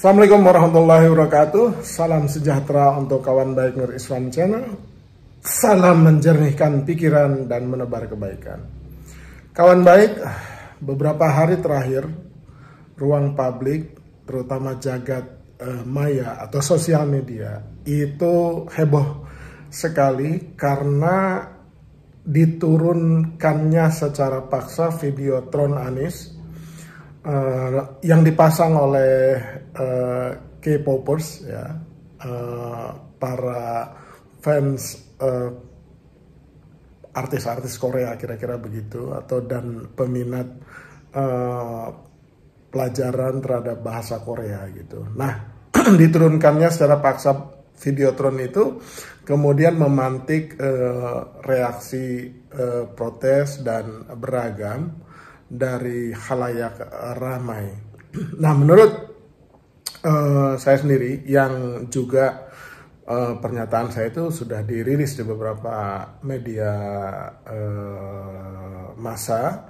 Assalamualaikum warahmatullahi wabarakatuh. Salam sejahtera untuk kawan baik Nur Islam Channel. Salam menjernihkan pikiran dan menebar kebaikan. Kawan baik, beberapa hari terakhir ruang publik, terutama jagat eh, maya atau sosial media itu heboh sekali karena diturunkannya secara paksa videotron Anies uh, eh, yang dipasang oleh Eh, K-popers ya, uh, para fans artis eh, artis-artis Korea kira-kira begitu atau dan peminat uh, pelajaran terhadap bahasa Korea gitu. Nah, diturunkannya secara paksa Videotron itu kemudian memantik uh, reaksi uh, protes dan beragam dari halayak ramai. Nah, menurut Eh, saya sendiri yang juga uh, pernyataan saya itu sudah dirilis di beberapa media uh, massa.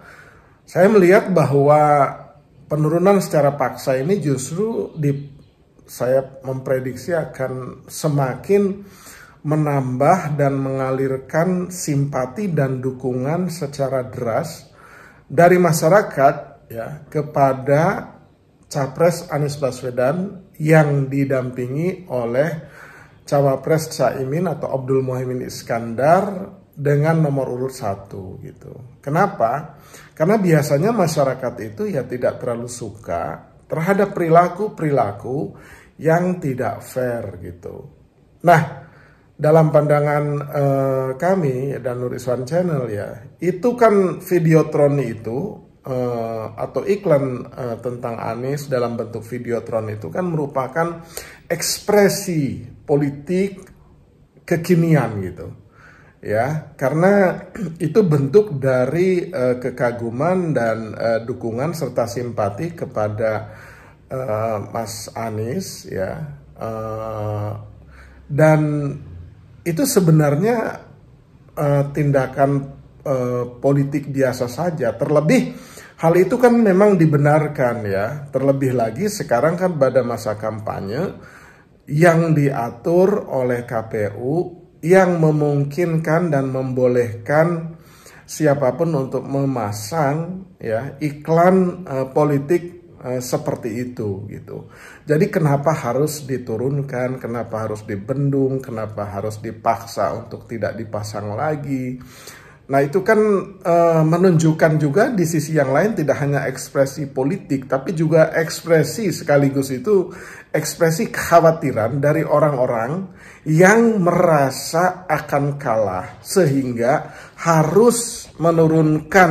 Saya melihat bahwa penurunan secara paksa ini justru di saya memprediksi akan semakin menambah dan mengalirkan simpati dan dukungan secara deras dari masyarakat ya kepada Capres Anies Baswedan yang didampingi oleh Cawapres Caimin atau Abdul Muhaimin Iskandar dengan nomor urut satu gitu. Kenapa? Karena biasanya masyarakat itu ya tidak terlalu suka terhadap perilaku-perilaku yang tidak fair gitu. Nah, dalam pandangan uh, kami dan Nur Iswan Channel ya, itu kan videotron itu uh, atau iklan uh, tentang Anies dalam bentuk videotron itu kan merupakan ekspresi politik kekinian gitu ya karena itu bentuk dari uh, kekaguman dan uh, dukungan serta simpati kepada uh, Mas Anies ya uh, dan itu sebenarnya uh, tindakan uh, politik biasa saja terlebih Hal itu kan memang dibenarkan ya, terlebih lagi sekarang kan pada masa kampanye yang diatur oleh KPU yang memungkinkan dan membolehkan siapapun untuk memasang ya iklan e, politik e, seperti itu gitu. Jadi kenapa harus diturunkan, kenapa harus dibendung, kenapa harus dipaksa untuk tidak dipasang lagi? Nah, itu kan e, menunjukkan juga di sisi yang lain tidak hanya ekspresi politik, tapi juga ekspresi sekaligus itu ekspresi kekhawatiran dari orang-orang yang merasa akan kalah, sehingga harus menurunkan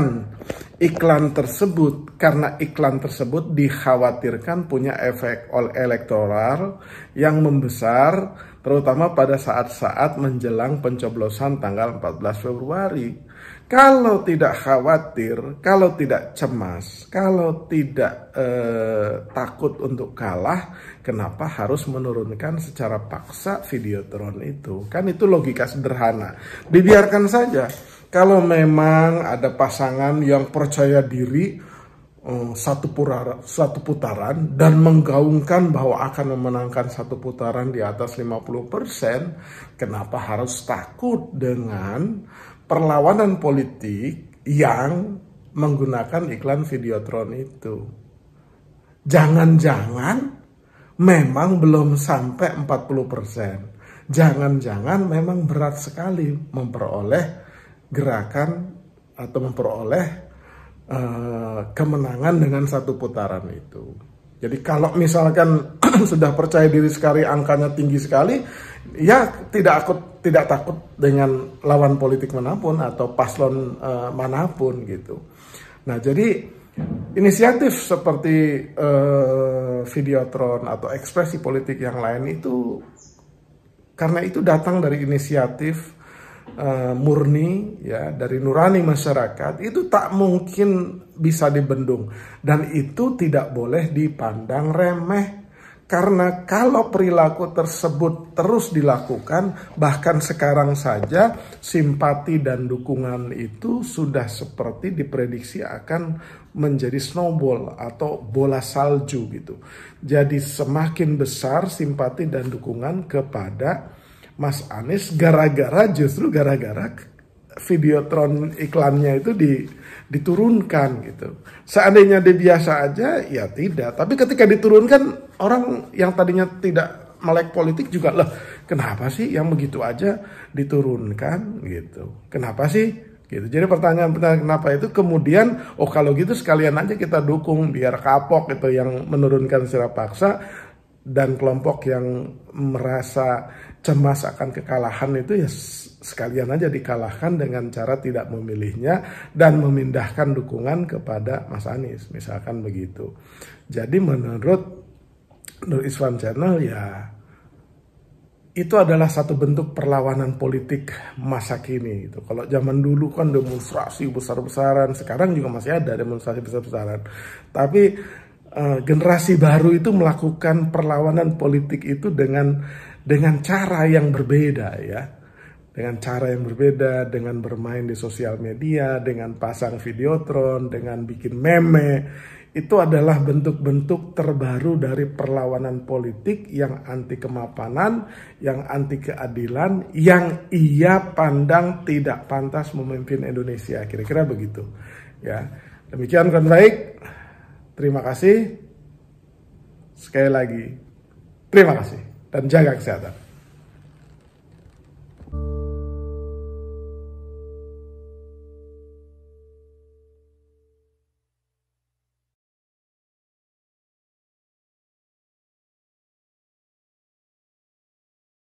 iklan tersebut karena iklan tersebut dikhawatirkan punya efek elektoral yang membesar terutama pada saat-saat menjelang pencoblosan tanggal 14 Februari. Kalau tidak khawatir, kalau tidak cemas, kalau tidak eh, takut untuk kalah, kenapa harus menurunkan secara paksa videotron itu? Kan itu logika sederhana. Dibiarkan saja kalau memang ada pasangan yang percaya diri eh, satu, pura, satu putaran dan menggaungkan bahwa akan memenangkan satu putaran di atas 50%, kenapa harus takut dengan perlawanan politik yang menggunakan iklan Videotron itu? Jangan-jangan memang belum sampai 40%. Jangan-jangan memang berat sekali memperoleh gerakan atau memperoleh uh, kemenangan dengan satu putaran itu. Jadi kalau misalkan sudah percaya diri sekali angkanya tinggi sekali, ya tidak takut tidak takut dengan lawan politik manapun atau paslon uh, manapun gitu. Nah jadi inisiatif seperti uh, videotron atau ekspresi politik yang lain itu karena itu datang dari inisiatif Eh, murni ya dari nurani masyarakat itu tak mungkin bisa dibendung dan itu tidak boleh dipandang remeh karena kalau perilaku tersebut terus dilakukan bahkan sekarang saja simpati dan dukungan itu sudah seperti diprediksi akan menjadi snowball atau bola salju gitu. Jadi semakin besar simpati dan dukungan kepada Mas Anies gara-gara justru gara-gara videotron iklannya itu di, diturunkan gitu. Seandainya dia biasa aja ya tidak, tapi ketika diturunkan orang yang tadinya tidak melek politik juga loh kenapa sih yang begitu aja diturunkan gitu. Kenapa sih? gitu. Jadi pertanyaan-pertanyaan kenapa itu kemudian oh kalau gitu sekalian aja kita dukung biar kapok itu yang menurunkan secara paksa dan kelompok yang merasa cemas akan kekalahan itu ya sekalian aja dikalahkan dengan cara tidak memilihnya dan memindahkan dukungan kepada Mas Anies misalkan begitu. Jadi menurut Nur Iswan Channel ya itu adalah satu bentuk perlawanan politik masa kini itu Kalau zaman dulu kan demonstrasi besar-besaran, sekarang juga masih ada demonstrasi besar-besaran. Tapi Eh, generasi baru itu melakukan perlawanan politik itu dengan dengan cara yang berbeda ya dengan cara yang berbeda, dengan bermain di sosial media, dengan pasang videotron, dengan bikin meme, itu adalah bentuk-bentuk terbaru dari perlawanan politik yang anti kemapanan, yang anti keadilan, yang ia pandang tidak pantas memimpin Indonesia. Kira-kira begitu. Ya, demikian kan baik. Terima kasih. Sekali lagi, terima kasih dan jaga kesehatan.